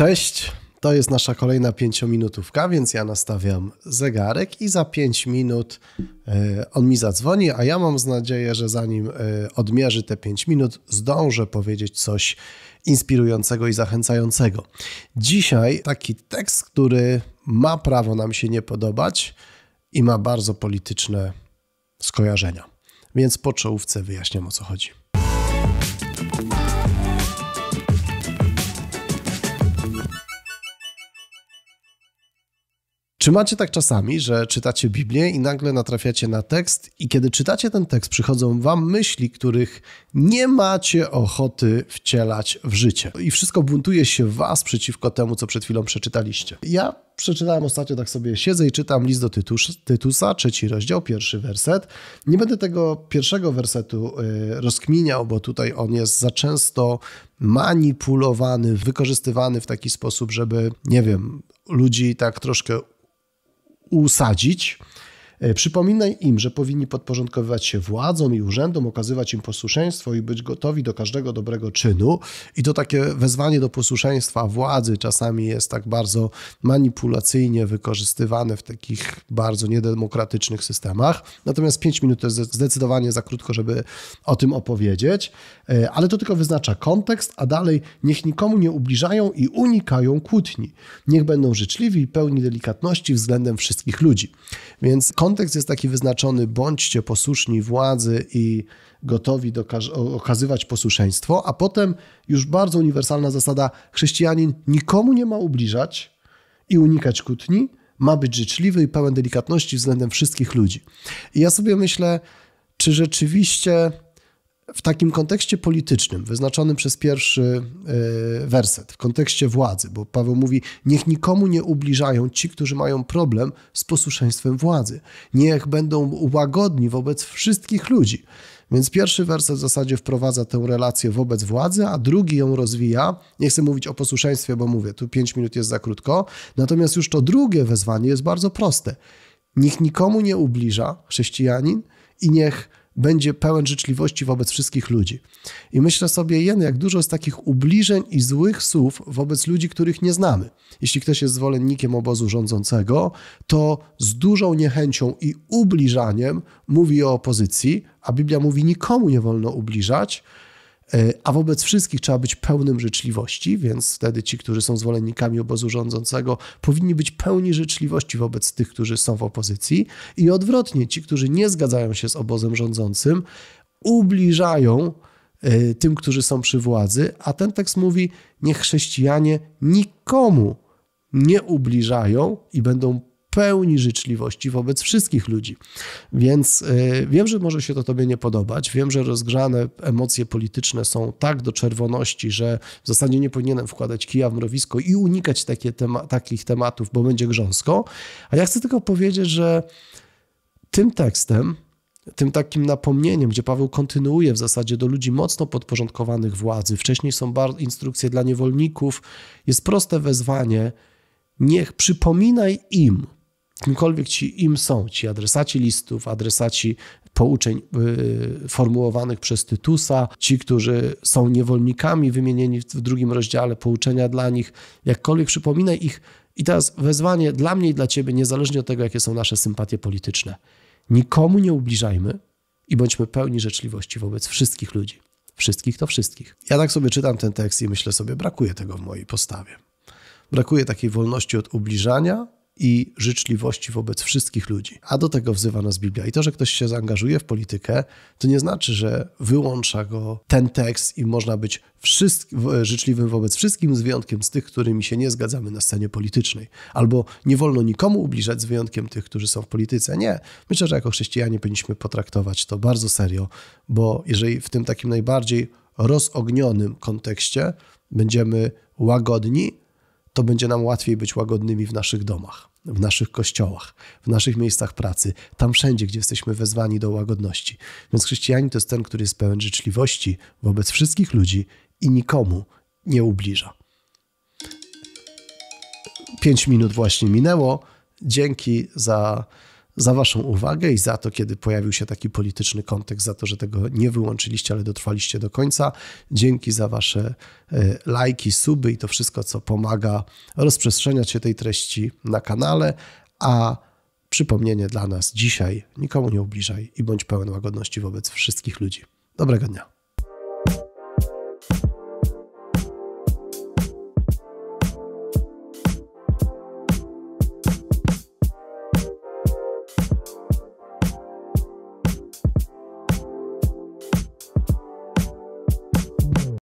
Cześć, to jest nasza kolejna pięciominutówka, więc ja nastawiam zegarek i za 5 minut e, on mi zadzwoni, a ja mam nadzieję, że zanim e, odmierzy te 5 minut, zdążę powiedzieć coś inspirującego i zachęcającego. Dzisiaj taki tekst, który ma prawo nam się nie podobać i ma bardzo polityczne skojarzenia. Więc po czołówce wyjaśniam o co chodzi. Czy macie tak czasami, że czytacie Biblię i nagle natrafiacie na tekst, i kiedy czytacie ten tekst, przychodzą wam myśli, których nie macie ochoty wcielać w życie? I wszystko buntuje się was przeciwko temu, co przed chwilą przeczytaliście. Ja przeczytałem ostatnio, tak sobie siedzę i czytam list do Tytus, Tytusa, trzeci rozdział, pierwszy werset. Nie będę tego pierwszego wersetu y, rozkminiał, bo tutaj on jest za często manipulowany, wykorzystywany w taki sposób, żeby, nie wiem, ludzi tak troszkę usadzić E, przypominaj im, że powinni podporządkowywać się władzom i urzędom, okazywać im posłuszeństwo i być gotowi do każdego dobrego czynu. I to takie wezwanie do posłuszeństwa władzy czasami jest tak bardzo manipulacyjnie wykorzystywane w takich bardzo niedemokratycznych systemach. Natomiast 5 minut to jest zdecydowanie za krótko, żeby o tym opowiedzieć, e, ale to tylko wyznacza kontekst, a dalej niech nikomu nie ubliżają i unikają kłótni. Niech będą życzliwi i pełni delikatności względem wszystkich ludzi. Więc kontekst kontekst jest taki wyznaczony: bądźcie posłuszni władzy i gotowi do okazywać posłuszeństwo, a potem już bardzo uniwersalna zasada: chrześcijanin nikomu nie ma ubliżać i unikać kłótni, ma być życzliwy i pełen delikatności względem wszystkich ludzi. I ja sobie myślę, czy rzeczywiście w takim kontekście politycznym, wyznaczonym przez pierwszy e, werset, w kontekście władzy, bo Paweł mówi: Niech nikomu nie ubliżają ci, którzy mają problem z posłuszeństwem władzy. Niech będą łagodni wobec wszystkich ludzi. Więc pierwszy werset w zasadzie wprowadza tę relację wobec władzy, a drugi ją rozwija. Nie chcę mówić o posłuszeństwie, bo mówię, tu pięć minut jest za krótko. Natomiast już to drugie wezwanie jest bardzo proste. Niech nikomu nie ubliża chrześcijanin i niech będzie pełen życzliwości wobec wszystkich ludzi. I myślę sobie, jen, jak dużo jest takich ubliżeń i złych słów wobec ludzi, których nie znamy. Jeśli ktoś jest zwolennikiem obozu rządzącego, to z dużą niechęcią i ubliżaniem mówi o opozycji, a Biblia mówi nikomu nie wolno ubliżać, E, a wobec wszystkich trzeba być pełnym życzliwości, więc wtedy ci, którzy są zwolennikami obozu rządzącego, powinni być pełni życzliwości wobec tych, którzy są w opozycji. I odwrotnie, ci, którzy nie zgadzają się z obozem rządzącym, ubliżają e, tym, którzy są przy władzy, a ten tekst mówi: Niech chrześcijanie nikomu nie ubliżają i będą pełni życzliwości wobec wszystkich ludzi. Więc y, wiem, że może się to Tobie nie podobać. Wiem, że rozgrzane emocje polityczne są tak do czerwoności, że w zasadzie nie powinienem wkładać kija w mrowisko i unikać tema takich tematów, bo będzie grząsko. A ja chcę tylko powiedzieć, że tym tekstem, tym takim napomnieniem, gdzie Paweł kontynuuje w zasadzie do ludzi mocno podporządkowanych władzy, wcześniej są instrukcje dla niewolników, jest proste wezwanie. Niech przypominaj im, kimkolwiek ci im są, ci adresaci listów, adresaci pouczeń y, formułowanych przez Tytusa, ci, którzy są niewolnikami wymienieni w, w drugim rozdziale, pouczenia dla nich, jakkolwiek przypominaj ich. I teraz wezwanie dla mnie i dla ciebie, niezależnie od tego, jakie są nasze sympatie polityczne. Nikomu nie ubliżajmy i bądźmy pełni życzliwości wobec wszystkich ludzi. Wszystkich to wszystkich. Ja tak sobie czytam ten tekst i myślę sobie, brakuje tego w mojej postawie. Brakuje takiej wolności od ubliżania, i życzliwości wobec wszystkich ludzi. A do tego wzywa nas Biblia. I to, że ktoś się zaangażuje w politykę, to nie znaczy, że wyłącza go ten tekst i można być wszystk- życzliwym wobec wszystkim, z wyjątkiem z tych, którymi się nie zgadzamy na scenie politycznej. Albo nie wolno nikomu ubliżać, z wyjątkiem tych, którzy są w polityce. Nie. Myślę, że jako chrześcijanie powinniśmy potraktować to bardzo serio, bo jeżeli w tym takim najbardziej rozognionym kontekście będziemy łagodni, to będzie nam łatwiej być łagodnymi w naszych domach, w naszych kościołach, w naszych miejscach pracy, tam wszędzie, gdzie jesteśmy wezwani do łagodności. Więc chrześcijanin to jest ten, który jest pełen życzliwości wobec wszystkich ludzi i nikomu nie ubliża. Pięć minut właśnie minęło. Dzięki za za Waszą uwagę i za to, kiedy pojawił się taki polityczny kontekst, za to, że tego nie wyłączyliście, ale dotrwaliście do końca. Dzięki za Wasze e, lajki, suby i to wszystko, co pomaga rozprzestrzeniać się tej treści na kanale. A przypomnienie dla nas dzisiaj: nikomu nie ubliżaj i bądź pełen łagodności wobec wszystkich ludzi. Dobrego dnia.